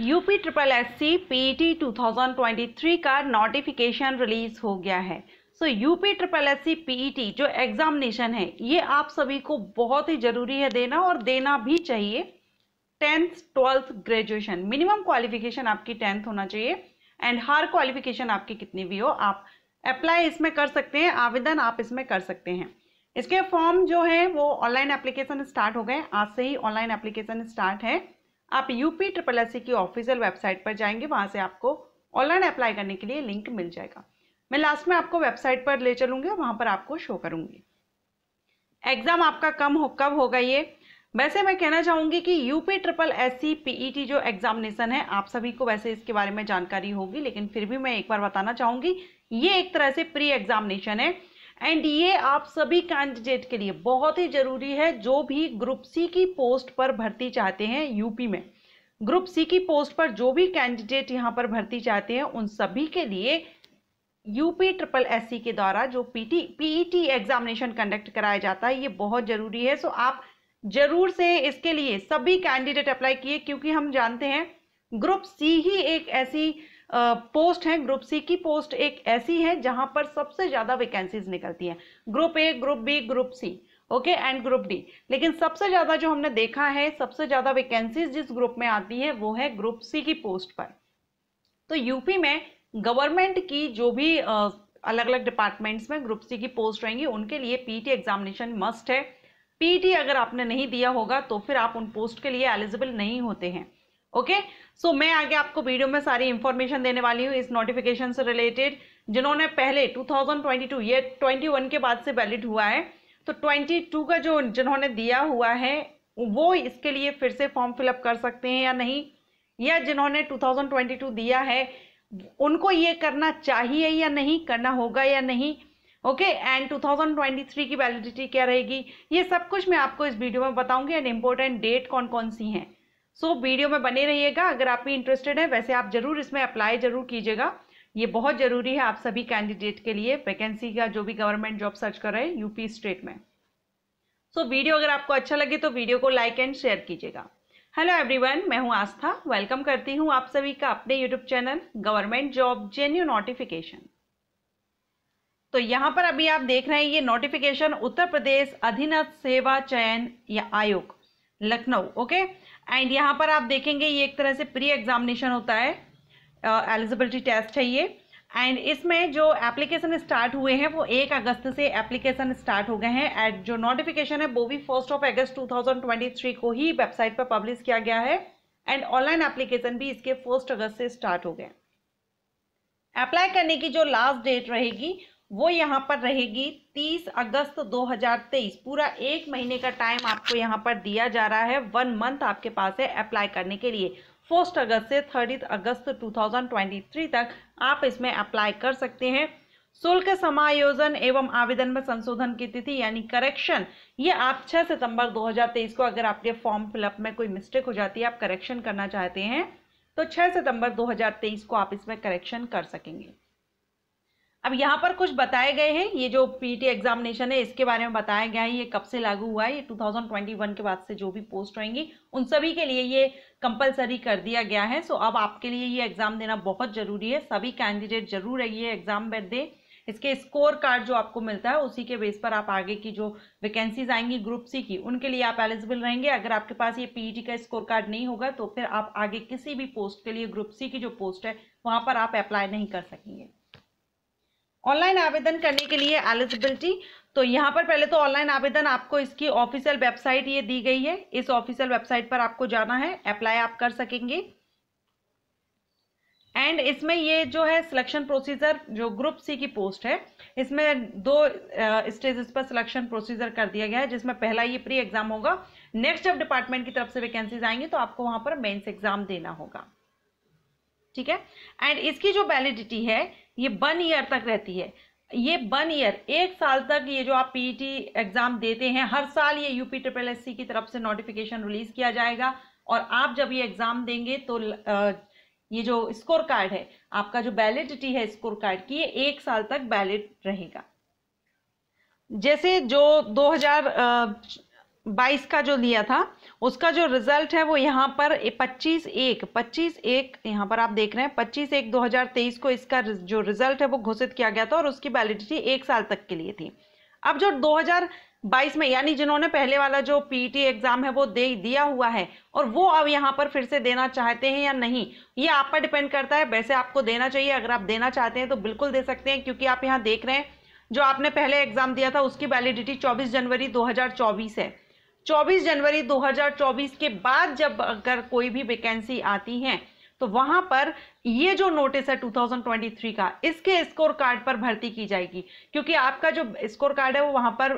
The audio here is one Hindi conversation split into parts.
UP triple S C T two का नोटिफिकेशन रिलीज हो गया है so UP triple S C T जो एग्जामिनेशन है ये आप सभी को बहुत ही जरूरी है देना और देना भी चाहिए tenth twelfth graduation minimum qualification आपकी टेंथ होना चाहिए एंड हर क्वालिफिकेशन आपकी कितनी भी हो आप अप्लाई इसमें कर सकते हैं आवेदन आप इसमें कर सकते हैं इसके फॉर्म जो है वो ऑनलाइन एप्लीकेशन स्टार्ट हो गए आज से ही ऑनलाइन एप्लीकेशन स्टार्ट है आप यूपी ट्रिपल एस की ऑफिशियल वेबसाइट पर जाएंगे वहाँ से आपको ऑनलाइन अप्लाई करने के लिए लिंक मिल जाएगा मैं लास्ट में आपको वेबसाइट पर ले चलूँगी और वहाँ पर आपको शो करूँगी एग्ज़ाम आपका कम हो कब होगा ये वैसे मैं कहना चाहूँगी कि UP triple S C PET जो एग्जामिनेशन है आप सभी को वैसे इसके बारे में जानकारी होगी लेकिन फिर भी मैं एक बार बताना चाहूँगी ये एक तरह से प्री एग्जामिनेशन है एंड ये आप सभी कैंडिडेट के लिए बहुत ही ज़रूरी है जो भी ग्रुप सी की पोस्ट पर भर्ती चाहते हैं यूपी में ग्रुप सी की पोस्ट पर जो भी कैंडिडेट यहाँ पर भर्ती चाहते हैं उन सभी के लिए यूपी ट्रिपल एस के द्वारा जो पीटी पीईटी एग्जामिनेशन कंडक्ट कराया जाता है ये बहुत ज़रूरी है सो आप जरूर से इसके लिए सभी कैंडिडेट अप्लाई किए क्योंकि हम जानते हैं ग्रुप सी ही एक ऐसी पोस्ट है ग्रुप सी की पोस्ट एक ऐसी है जहां पर सबसे ज़्यादा वैकेंसीज निकलती है group A group B group C okay and group D लेकिन सबसे ज़्यादा जो हमने देखा है सबसे ज़्यादा वैकेंसीज जिस ग्रुप में आती है वो है ग्रुप सी की पोस्ट पर तो यूपी में गवर्नमेंट की जो भी अलग अलग डिपार्टमेंट्स में ग्रुप सी की पोस्ट रहेंगी उनके लिए पीटी एग्जामिनेशन मस्ट है पीटी e अगर आपने नहीं दिया होगा तो फिर आप उन पोस्ट के लिए एलिजिबल नहीं होते हैं ओके सो मैं आगे आपको वीडियो में सारी इंफॉर्मेशन देने वाली हूँ इस नोटिफिकेशन से रिलेटेड जिन्होंने पहले 2022 ये 21 के बाद से वैलिड हुआ है तो 22 का जो जिन्होंने दिया हुआ है वो इसके लिए फिर से फॉर्म फिलअप कर सकते हैं या नहीं या जिन्होंने 2022 दिया है उनको ये करना चाहिए या नहीं करना होगा या नहीं ओके एंड 2023 की वैलिडिटी क्या रहेगी ये सब कुछ मैं आपको इस वीडियो में बताऊंगी एंड इम्पोर्टेंट डेट कौन कौन सी हैं सो so, वीडियो में बने रहिएगा अगर आप भी इंटरेस्टेड है वैसे आप जरूर इसमें अप्लाई जरूर कीजिएगा ये बहुत ज़रूरी है आप सभी कैंडिडेट के लिए वैकेंसी का जो भी गवर्नमेंट जॉब सर्च कर रहे हैं यूपी स्टेट में सो so, वीडियो अगर आपको अच्छा लगे तो वीडियो को लाइक एंड शेयर कीजिएगा हेलो एवरीवन मैं हूं आस्था वेलकम करती हूं आप सभी का अपने YouTube channel government job genuine notification तो यहां पर अभी आप देख रहे हैं ये नोटिफिकेशन उत्तर प्रदेश अधीनस्थ सेवा चयन या आयोग लखनऊ ओके एंड यहाँ पर आप देखेंगे ये एक तरह से प्री एग्जामिनेशन होता है एलिजिबिलिटी uh, टेस्ट है ये एंड इसमें जो एप्लीकेशन स्टार्ट हुए हैं वो एक अगस्त से एप्लीकेशन स्टार्ट हो गए हैं एंड जो नोटिफिकेशन है वो भी फर्स्ट ऑफ अगस्त 2023 को ही वेबसाइट पर पब्लिश किया गया है एंड ऑनलाइन एप्लीकेशन भी इसके फर्स्ट अगस्त से स्टार्ट हो गए अप्लाई करने की जो लास्ट डेट रहेगी वो यहाँ पर रहेगी 30 अगस्त 2023 पूरा एक महीने का टाइम आपको यहाँ पर दिया जा रहा है वन मंथ आपके पास है अप्लाई करने के लिए फर्स्ट अगस्त से थर्टी अगस्त 2023 तक आप इसमें अप्लाई कर सकते हैं शुल्क समायोजन एवं आवेदन में संशोधन की तिथि यानी करेक्शन ये आप 6 सितंबर 2023 को अगर आपके फॉर्म फिलअप में कोई मिस्टेक हो जाती है आप करेक्शन करना चाहते हैं तो 6 सितंबर 2023 को आप इसमें करेक्शन कर सकेंगे अब यहाँ पर कुछ बताए गए हैं ये जो पीटी एग्जामिनेशन है इसके बारे में बताया गया है ये कब से लागू हुआ है ये 2021 के बाद से जो भी पोस्ट रहेंगी उन सभी के लिए ये कंपलसरी कर दिया गया है सो अब आपके लिए ये एग्ज़ाम देना बहुत ज़रूरी है सभी कैंडिडेट जरूर ये एग्ज़ाम बैठ दें इसके स्कोर कार्ड जो आपको मिलता है उसी के बेस पर आप आगे की जो वैकेंसीज आएंगी ग्रुप सी की उनके लिए आप एलिजिबल रहेंगे अगर आपके पास ये पीईटी का स्कोर कार्ड नहीं होगा तो फिर आप आगे किसी भी पोस्ट के लिए ग्रुप सी की जो पोस्ट है वहाँ पर आप अप्लाई नहीं कर सकेंगे ऑनलाइन आवेदन करने के लिए एलिजिबिलिटी तो यहाँ पर पहले तो ऑनलाइन आवेदन आपको इसकी ऑफिशियल वेबसाइट ये दी गई है इस ऑफिशियल वेबसाइट पर आपको जाना है अप्लाई आप कर सकेंगे एंड इसमें ये जो है सिलेक्शन प्रोसीजर जो ग्रुप सी की पोस्ट है इसमें दो स्टेजेस पर सिलेक्शन प्रोसीजर कर दिया गया है जिसमें पहला ये प्री एग्जाम होगा नेक्स्ट जब डिपार्टमेंट की तरफ से वैकेंसीज आएंगी तो आपको वहां पर मेंस एग्जाम देना होगा ठीक है एंड इसकी जो वैलिडिटी है ये वन ईयर तक रहती है ये वन ईयर एक साल तक ये जो आप पीईटी एग्ज़ाम e देते हैं हर साल ये यूपी ट्रिपल एस की तरफ से नोटिफिकेशन रिलीज़ किया जाएगा और आप जब ये एग्ज़ाम देंगे तो ये जो स्कोर कार्ड है आपका जो वैलिडिटी है स्कोर कार्ड की ये एक साल तक वैलिड रहेगा जैसे जो बाईस का जो लिया था उसका जो रिजल्ट है वो यहाँ पर पच्चीस एक पच्चीस एक यहाँ पर आप देख रहे हैं पच्चीस एक दो हजार तेईस को इसका जो रिजल्ट है वो घोषित किया गया था और उसकी वैलिडिटी एक साल तक के लिए थी अब जो दो हजार बाईस में यानी जिन्होंने पहले वाला जो पीटी एग्जाम e है वो दे दिया हुआ है और वो अब यहाँ पर फिर से देना चाहते हैं या नहीं ये आप पर डिपेंड करता है वैसे आपको देना चाहिए अगर आप देना चाहते हैं तो बिल्कुल दे सकते हैं क्योंकि आप यहाँ देख रहे हैं जो आपने पहले एग्जाम दिया था उसकी वैलिडिटी 24 जनवरी 2024 है 24 जनवरी 2024 के बाद जब अगर कोई भी वैकेंसी आती है तो वहां पर ये जो नोटिस है 2023 का इसके स्कोर कार्ड पर भर्ती की जाएगी क्योंकि आपका जो स्कोर कार्ड है वो वहां पर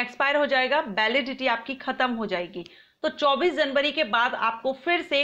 एक्सपायर हो जाएगा वैलिडिटी आपकी खत्म हो जाएगी तो 24 जनवरी के बाद आपको फिर से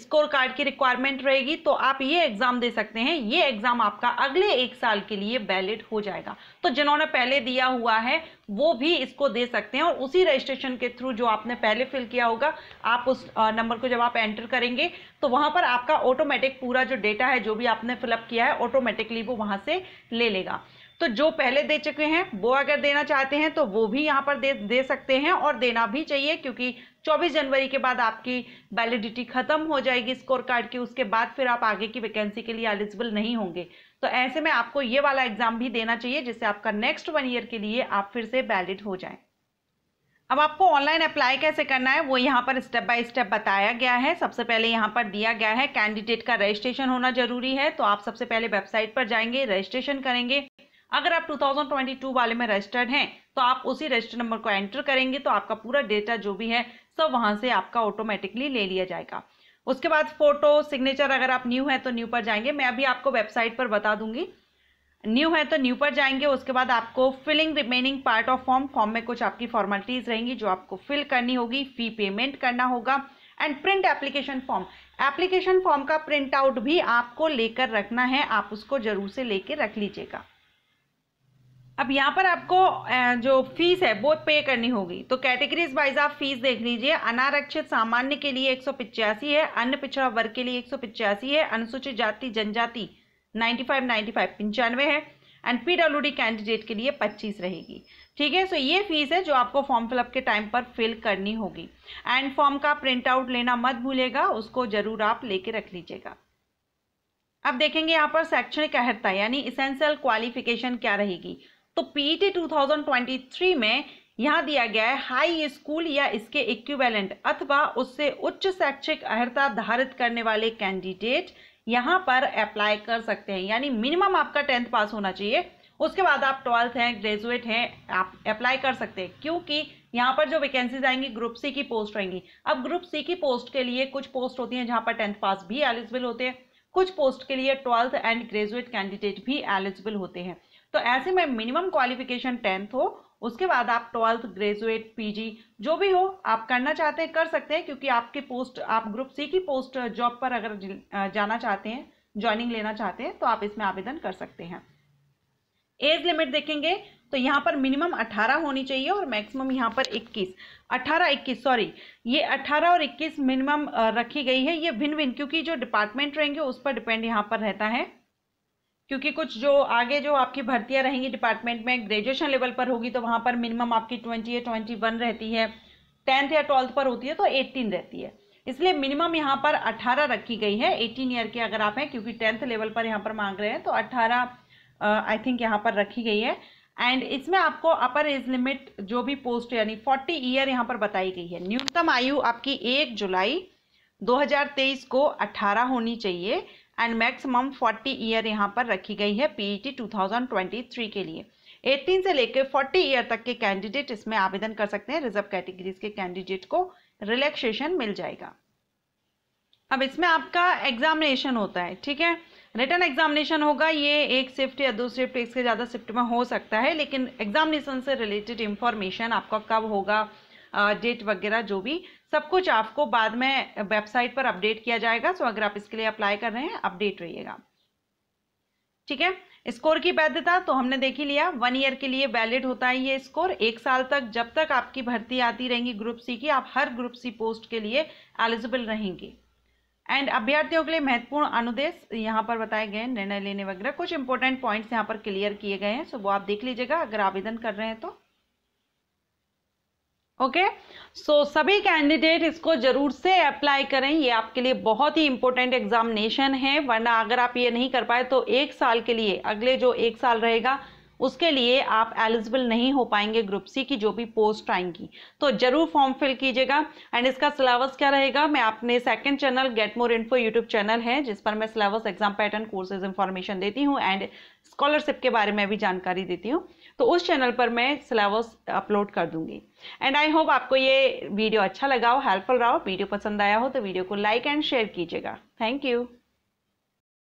स्कोर कार्ड की रिक्वायरमेंट रहेगी तो आप ये एग्ज़ाम दे सकते हैं ये एग्ज़ाम आपका अगले एक साल के लिए वैलिड हो जाएगा तो जिन्होंने पहले दिया हुआ है वो भी इसको दे सकते हैं और उसी रजिस्ट्रेशन के थ्रू जो आपने पहले फिल किया होगा आप उस नंबर को जब आप एंटर करेंगे तो वहां पर आपका ऑटोमेटिक पूरा जो डेटा है जो भी आपने फिलअप किया है ऑटोमेटिकली वो वहां से ले लेगा तो जो पहले दे चुके हैं वो अगर देना चाहते हैं तो वो भी यहाँ पर दे दे सकते हैं और देना भी चाहिए क्योंकि 24 जनवरी के बाद आपकी वैलिडिटी खत्म हो जाएगी स्कोर कार्ड की उसके बाद फिर आप आगे की वैकेंसी के लिए एलिजिबल नहीं होंगे तो ऐसे में आपको ये वाला एग्जाम भी देना चाहिए जिससे आपका नेक्स्ट वन ईयर के लिए आप फिर से वैलिड हो जाए अब आपको ऑनलाइन अप्लाई कैसे करना है वो यहाँ पर स्टेप बाय स्टेप बताया गया है सबसे पहले यहाँ पर दिया गया है कैंडिडेट का रजिस्ट्रेशन होना जरूरी है तो आप सबसे पहले वेबसाइट पर जाएंगे रजिस्ट्रेशन करेंगे अगर आप 2022 वाले में रजिस्टर्ड हैं तो आप उसी रजिस्टर नंबर को एंटर करेंगे तो आपका पूरा डेटा जो भी है सब वहां से आपका ऑटोमेटिकली ले लिया जाएगा उसके बाद फोटो सिग्नेचर अगर आप न्यू हैं तो न्यू पर जाएंगे मैं अभी आपको वेबसाइट पर बता दूंगी न्यू है तो न्यू पर जाएंगे उसके बाद आपको filling remaining part of form form में कुछ आपकी फॉर्मेलिटीज रहेंगी जो आपको फिल करनी होगी फी पेमेंट करना होगा and print application form application form का प्रिंट आउट भी आपको लेकर रखना है आप उसको जरूर से लेकर रख लीजिएगा अब यहाँ पर आपको जो फीस है वो पे करनी होगी तो कैटेगरीज वाइज आप फीस देख लीजिए अनारक्षित सामान्य के लिए एक है अन्य पिछड़ा वर्ग के लिए एक है अनुसूचित जाति जनजाति 95 फाइव पंचानवे है एंड पीडब्ल्यूडी कैंडिडेट के लिए 25 रहेगी ठीक है सो ये फीस है जो आपको फॉर्म फिलअप के टाइम पर फिल करनी होगी एंड फॉर्म का प्रिंट आउट लेना मत भूलेगा उसको जरूर आप लेके रख लीजिएगा अब देखेंगे यहाँ पर शैक्षणिक अहर्ता यानी इसेंशियल क्वालिफिकेशन क्या रहेगी तो पीटी 2023 e में यहाँ दिया गया है हाई स्कूल या इसके इक्विवेलेंट अथवा उससे उच्च शैक्षिक अर्हता धारित करने वाले कैंडिडेट यहाँ पर अप्लाई कर सकते हैं यानी मिनिमम आपका टेंथ पास होना चाहिए उसके बाद आप ट्वेल्थ हैं ग्रेजुएट हैं आप अप्लाई कर सकते हैं क्योंकि यहाँ पर जो वैकेंसीज आएंगी ग्रुप सी की पोस्ट रहेंगी अब ग्रुप सी की पोस्ट के लिए कुछ पोस्ट होती हैं जहाँ पर टेंथ पास भी एलिजिबल होते हैं कुछ पोस्ट के लिए ट्वेल्थ एंड ग्रेजुएट कैंडिडेट भी एलिजिबल होते हैं तो ऐसे में मिनिमम क्वालिफिकेशन टेंथ हो उसके बाद आप ट्वेल्थ ग्रेजुएट पीजी जो भी हो आप करना चाहते हैं कर सकते हैं क्योंकि आपके पोस्ट आप ग्रुप सी की पोस्ट जॉब पर अगर जाना चाहते हैं ज्वाइनिंग लेना चाहते हैं तो आप इसमें आवेदन कर सकते हैं एज लिमिट देखेंगे तो यहाँ पर मिनिमम 18 होनी चाहिए और मैक्सिमम यहाँ पर 21 18 21 सॉरी ये 18 और 21 मिनिमम रखी गई है ये भिन्न भिन्न क्योंकि जो डिपार्टमेंट रहेंगे उस पर डिपेंड यहाँ पर रहता है क्योंकि कुछ जो आगे जो आपकी भर्तियां रहेंगी डिपार्टमेंट में ग्रेजुएशन लेवल पर होगी तो वहाँ पर मिनिमम आपकी ट्वेंटी या ट्वेंटी वन रहती है टेंथ या ट्वेल्थ पर होती है तो एट्टीन रहती है इसलिए मिनिमम यहाँ पर अट्ठारह रखी गई है एटीन ईयर के अगर आप हैं क्योंकि टेंथ लेवल पर यहाँ पर मांग रहे हैं तो अट्ठारह आई थिंक यहाँ पर रखी गई है एंड इसमें आपको अपर एज लिमिट जो भी पोस्ट यानी फोर्टी ईयर यहाँ पर बताई गई है न्यूनतम आयु आपकी एक जुलाई 2023 को 18 होनी चाहिए एंड मैक्सिमम 40 ईयर यहाँ पर रखी गई है पीईटी 2023 e के लिए 18 से लेकर 40 ईयर तक के कैंडिडेट इसमें आवेदन कर सकते हैं रिजर्व कैटेगरीज के कैंडिडेट को रिलैक्सेशन मिल जाएगा अब इसमें आपका एग्जामिनेशन होता है ठीक है रिटर्न एग्जामिनेशन होगा ये एक शिफ्ट या दो शिफ्ट एक ज़्यादा शिफ्ट में हो सकता है लेकिन एग्जामिनेशन से रिलेटेड इंफॉर्मेशन आपका कब होगा डेट वगैरह जो भी सब कुछ आपको बाद में वेबसाइट पर अपडेट किया जाएगा सो अगर आप इसके लिए अप्लाई कर रहे हैं अपडेट रहिएगा ठीक है स्कोर की वैधता तो हमने देख ही लिया वन ईयर के लिए वैलिड होता है ये स्कोर एक साल तक जब तक आपकी भर्ती आती रहेंगी ग्रुप सी की आप हर ग्रुप सी पोस्ट के लिए एलिजिबल रहेंगे एंड अभ्यर्थियों के लिए महत्वपूर्ण अनुदेश यहाँ पर बताए गए निर्णय लेने वगैरह कुछ इंपॉर्टेंट पॉइंट्स यहाँ पर क्लियर किए गए हैं सो वो आप देख लीजिएगा अगर आवेदन कर रहे हैं तो ओके सो सभी कैंडिडेट इसको जरूर से अप्लाई करें ये आपके लिए बहुत ही इंपॉर्टेंट एग्जामिनेशन है वरना अगर आप ये नहीं कर पाए तो एक साल के लिए अगले जो एक साल रहेगा उसके लिए आप एलिजिबल नहीं हो पाएंगे ग्रुप सी की जो भी पोस्ट आएंगी तो जरूर फॉर्म फिल कीजिएगा एंड इसका सिलेबस क्या रहेगा मैं अपने second channel get more info YouTube channel है जिस पर मैं syllabus exam pattern courses information देती हूँ एंड स्कॉलरशिप के बारे में भी जानकारी देती हूँ तो उस चैनल पर मैं सिलेबस अपलोड कर दूंगी एंड आई होप आपको ये वीडियो अच्छा लगा हो हेल्पफुल रहा हो वीडियो पसंद आया हो तो वीडियो को लाइक एंड शेयर कीजिएगा थैंक यू